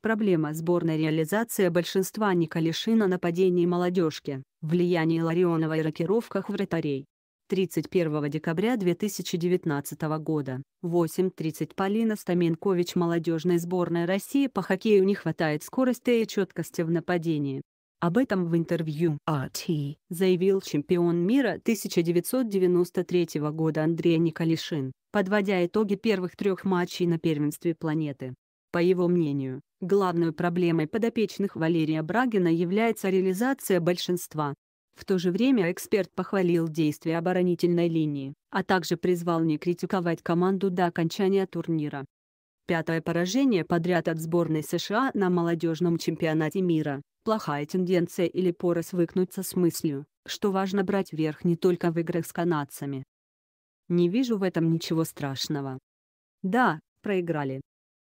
Проблема сборной реализация большинства Николишина нападении молодежки, влияние Ларионова и рокировках вратарей. 31 декабря 2019 года, 8.30 Полина Стаменкович молодежной сборной России по хоккею не хватает скорости и четкости в нападении. Об этом в интервью RT а заявил чемпион мира 1993 года Андрей Николишин, подводя итоги первых трех матчей на первенстве планеты. По его мнению, Главной проблемой подопечных Валерия Брагина является реализация большинства. В то же время эксперт похвалил действия оборонительной линии, а также призвал не критиковать команду до окончания турнира. Пятое поражение подряд от сборной США на молодежном чемпионате мира – плохая тенденция или пора свыкнуться с мыслью, что важно брать верх не только в играх с канадцами. Не вижу в этом ничего страшного. Да, проиграли.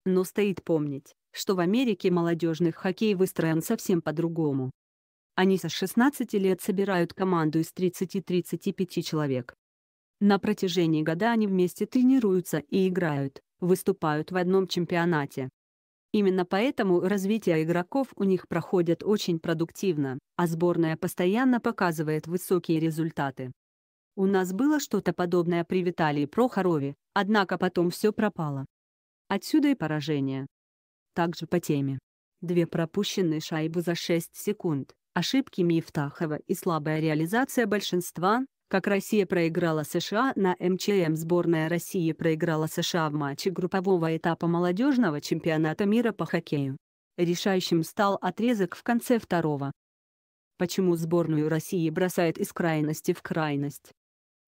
Но стоит помнить, что в Америке молодежный хоккей выстроен совсем по-другому. Они со 16 лет собирают команду из 30-35 человек. На протяжении года они вместе тренируются и играют, выступают в одном чемпионате. Именно поэтому развитие игроков у них проходит очень продуктивно, а сборная постоянно показывает высокие результаты. У нас было что-то подобное при Виталии Прохорове, однако потом все пропало. Отсюда и поражение также по теме. Две пропущенные шайбы за 6 секунд, ошибки Мифтахова и слабая реализация большинства, как Россия проиграла США на МЧМ сборная России проиграла США в матче группового этапа молодежного чемпионата мира по хоккею. Решающим стал отрезок в конце второго. Почему сборную России бросает из крайности в крайность?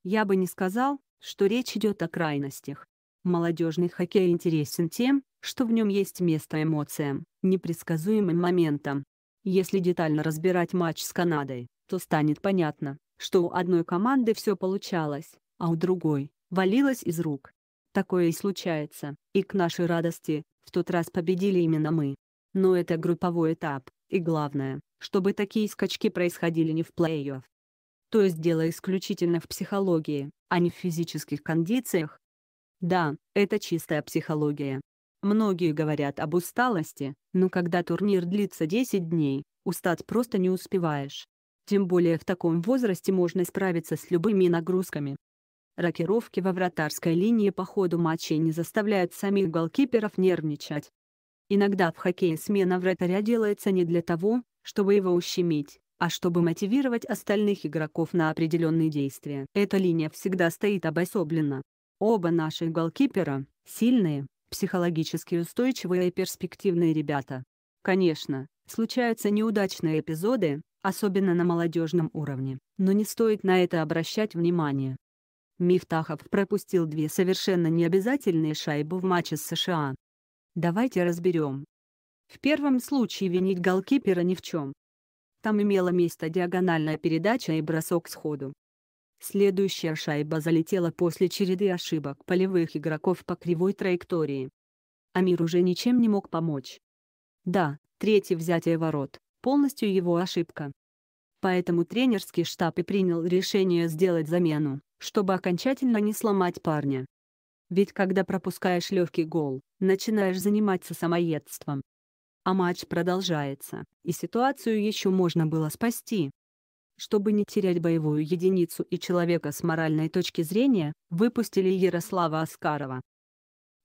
Я бы не сказал, что речь идет о крайностях. Молодежный хоккей интересен тем, что в нем есть место эмоциям, непредсказуемым моментам. Если детально разбирать матч с Канадой, то станет понятно, что у одной команды все получалось, а у другой – валилось из рук. Такое и случается, и к нашей радости, в тот раз победили именно мы. Но это групповой этап, и главное, чтобы такие скачки происходили не в плей-офф. То есть дело исключительно в психологии, а не в физических кондициях. Да, это чистая психология, Многие говорят об усталости, но когда турнир длится 10 дней, устать просто не успеваешь. Тем более в таком возрасте можно справиться с любыми нагрузками. Рокировки во вратарской линии по ходу матчей не заставляют самих голкиперов нервничать. Иногда в хоккее смена вратаря делается не для того, чтобы его ущемить, а чтобы мотивировать остальных игроков на определенные действия. Эта линия всегда стоит обособленно. Оба наших голкипера – сильные, психологически устойчивые и перспективные ребята. Конечно, случаются неудачные эпизоды, особенно на молодежном уровне, но не стоит на это обращать внимание. Мифтахов пропустил две совершенно необязательные шайбы в матче с США. Давайте разберем. В первом случае винить голкипера ни в чем. Там имела место диагональная передача и бросок сходу. Следующая шайба залетела после череды ошибок полевых игроков по кривой траектории. Амир уже ничем не мог помочь. Да, третье взятие ворот – полностью его ошибка. Поэтому тренерский штаб и принял решение сделать замену, чтобы окончательно не сломать парня. Ведь когда пропускаешь легкий гол, начинаешь заниматься самоедством. А матч продолжается, и ситуацию еще можно было спасти. Чтобы не терять боевую единицу и человека с моральной точки зрения, выпустили Ярослава Аскарова.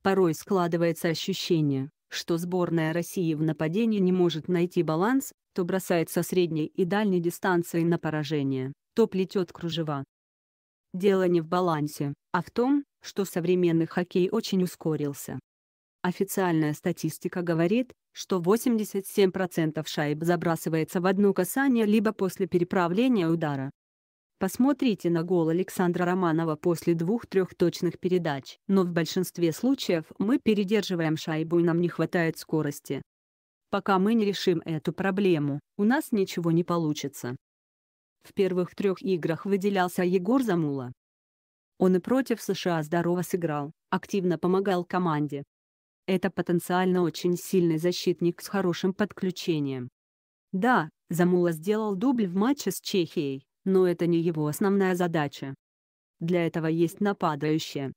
Порой складывается ощущение, что сборная России в нападении не может найти баланс, то бросает со средней и дальней дистанции на поражение, то плетет кружева. Дело не в балансе, а в том, что современный хоккей очень ускорился. Официальная статистика говорит, что 87% шайб забрасывается в одно касание либо после переправления удара. Посмотрите на гол Александра Романова после двух-трех точных передач, но в большинстве случаев мы передерживаем шайбу и нам не хватает скорости. Пока мы не решим эту проблему, у нас ничего не получится. В первых трех играх выделялся Егор Замула. Он и против США здорово сыграл, активно помогал команде, это потенциально очень сильный защитник с хорошим подключением. Да, Замула сделал дубль в матче с Чехией, но это не его основная задача. Для этого есть нападающие.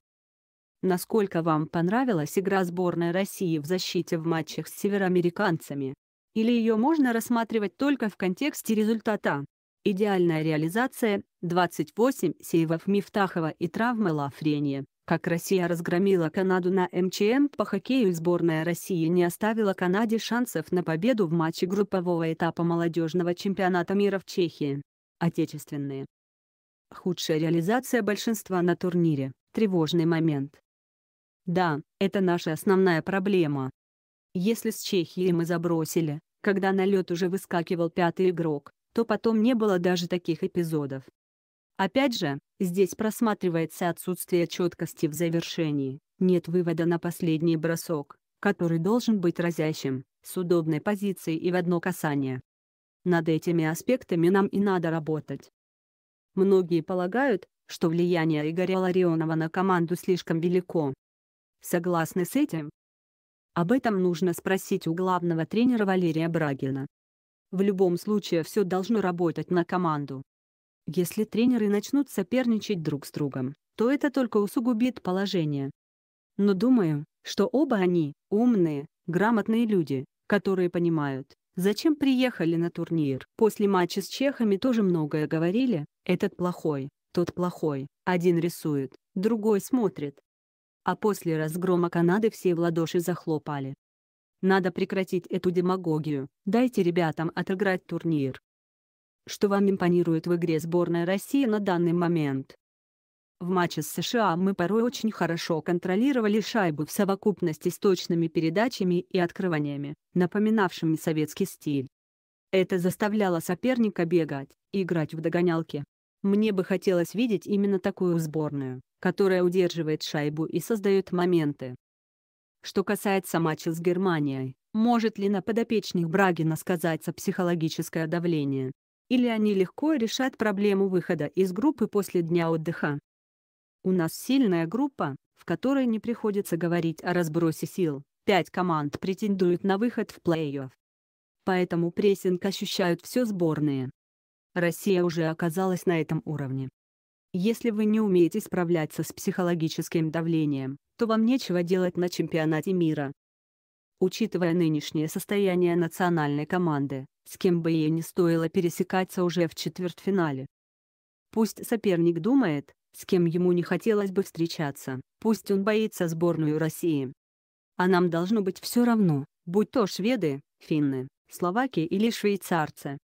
Насколько вам понравилась игра сборной России в защите в матчах с североамериканцами? Или ее можно рассматривать только в контексте результата? Идеальная реализация, 28 сейвов Мифтахова и травмы Лафрения, как Россия разгромила Канаду на МЧМ по хоккею сборная России не оставила Канаде шансов на победу в матче группового этапа молодежного чемпионата мира в Чехии. Отечественные. Худшая реализация большинства на турнире – тревожный момент. Да, это наша основная проблема. Если с Чехией мы забросили, когда на лед уже выскакивал пятый игрок, то потом не было даже таких эпизодов. Опять же, здесь просматривается отсутствие четкости в завершении, нет вывода на последний бросок, который должен быть разящим, с удобной позицией и в одно касание. Над этими аспектами нам и надо работать. Многие полагают, что влияние Игоря Ларионова на команду слишком велико. Согласны с этим? Об этом нужно спросить у главного тренера Валерия Брагина. В любом случае все должно работать на команду, если тренеры начнут соперничать друг с другом, то это только усугубит положение. Но думаю, что оба они – умные, грамотные люди, которые понимают, зачем приехали на турнир. После матча с чехами тоже многое говорили, этот плохой, тот плохой, один рисует, другой смотрит. А после разгрома Канады все в ладоши захлопали. Надо прекратить эту демагогию, дайте ребятам отыграть турнир что вам импонирует в игре сборная России на данный момент. В матче с США мы порой очень хорошо контролировали шайбу в совокупности с точными передачами и открываниями, напоминавшими советский стиль. Это заставляло соперника бегать, играть в догонялки. Мне бы хотелось видеть именно такую сборную, которая удерживает шайбу и создает моменты. Что касается матча с Германией, может ли на подопечных Брагина сказаться психологическое давление, или они легко решат проблему выхода из группы после дня отдыха. У нас сильная группа, в которой не приходится говорить о разбросе сил, пять команд претендуют на выход в плей-офф. Поэтому прессинг ощущают все сборные. Россия уже оказалась на этом уровне. Если вы не умеете справляться с психологическим давлением, то вам нечего делать на чемпионате мира. Учитывая нынешнее состояние национальной команды, с кем бы ей не стоило пересекаться уже в четвертьфинале. Пусть соперник думает, с кем ему не хотелось бы встречаться, пусть он боится сборную России. А нам должно быть все равно, будь то шведы, финны, словаки или швейцарцы.